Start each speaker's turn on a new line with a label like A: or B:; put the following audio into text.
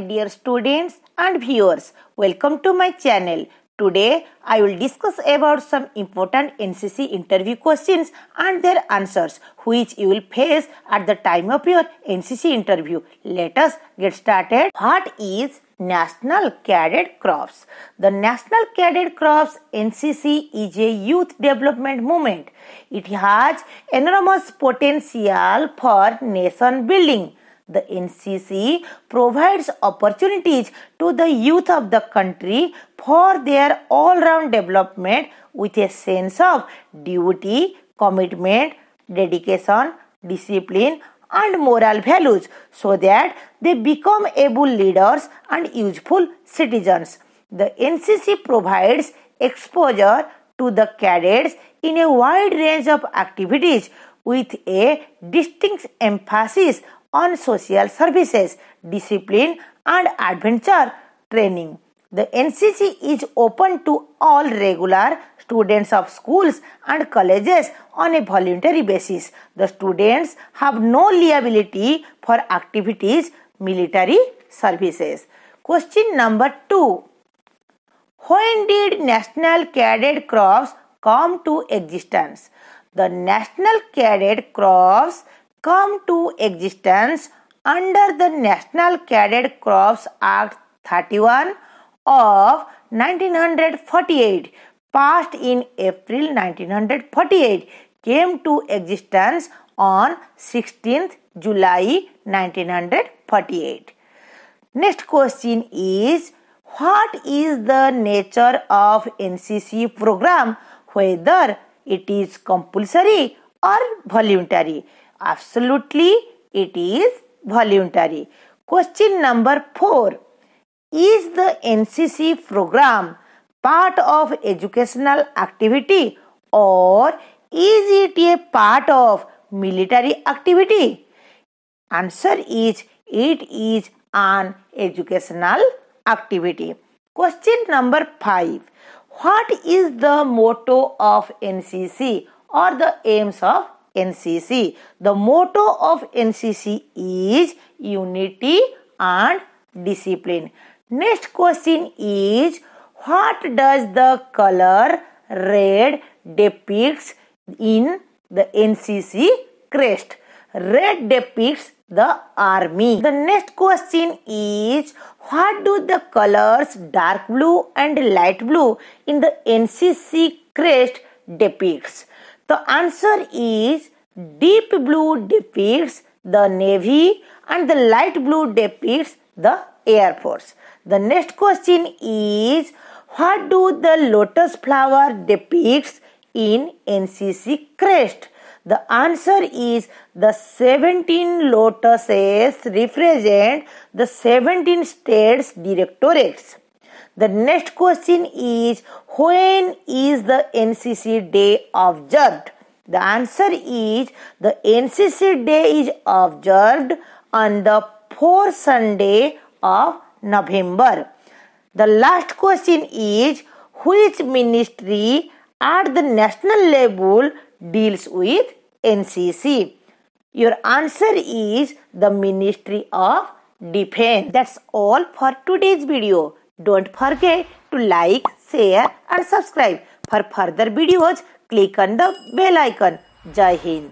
A: Dear students and viewers, welcome to my channel. Today, I will discuss about some important NCC interview questions and their answers which you will face at the time of your NCC interview. Let us get started. What is National Cadet Crops? The National Cadet Crops NCC is a youth development movement. It has enormous potential for nation building the NCC provides opportunities to the youth of the country for their all round development with a sense of duty, commitment, dedication, discipline, and moral values so that they become able leaders and useful citizens. The NCC provides exposure to the cadets in a wide range of activities with a distinct emphasis on social services, discipline, and adventure training. The NCC is open to all regular students of schools and colleges on a voluntary basis. The students have no liability for activities, military services. Question number 2 When did National Cadet Corps come to existence? The National Cadet Corps come to existence under the National Cadet Crops Act 31 of 1948 passed in April 1948 came to existence on 16th July 1948. Next question is what is the nature of NCC program whether it is compulsory or voluntary? Absolutely, it is voluntary. Question number 4 Is the NCC program part of educational activity or is it a part of military activity? Answer is it is an educational activity. Question number 5 What is the motto of NCC or the aims of NCC. The motto of NCC is unity and discipline. Next question is what does the color red depicts in the NCC crest? Red depicts the army. The next question is what do the colors dark blue and light blue in the NCC crest depicts? The answer is deep blue depicts the navy and the light blue depicts the air force. The next question is what do the lotus flower depicts in NCC crest? The answer is the 17 lotuses represent the 17 states directorates. The next question is when is the NCC day observed? The answer is the NCC day is observed on the fourth Sunday of November. The last question is which ministry at the national level deals with NCC? Your answer is the Ministry of Defense. That's all for today's video. Don't forget to like, share and subscribe. For further videos, click on the bell icon. Jai Hind.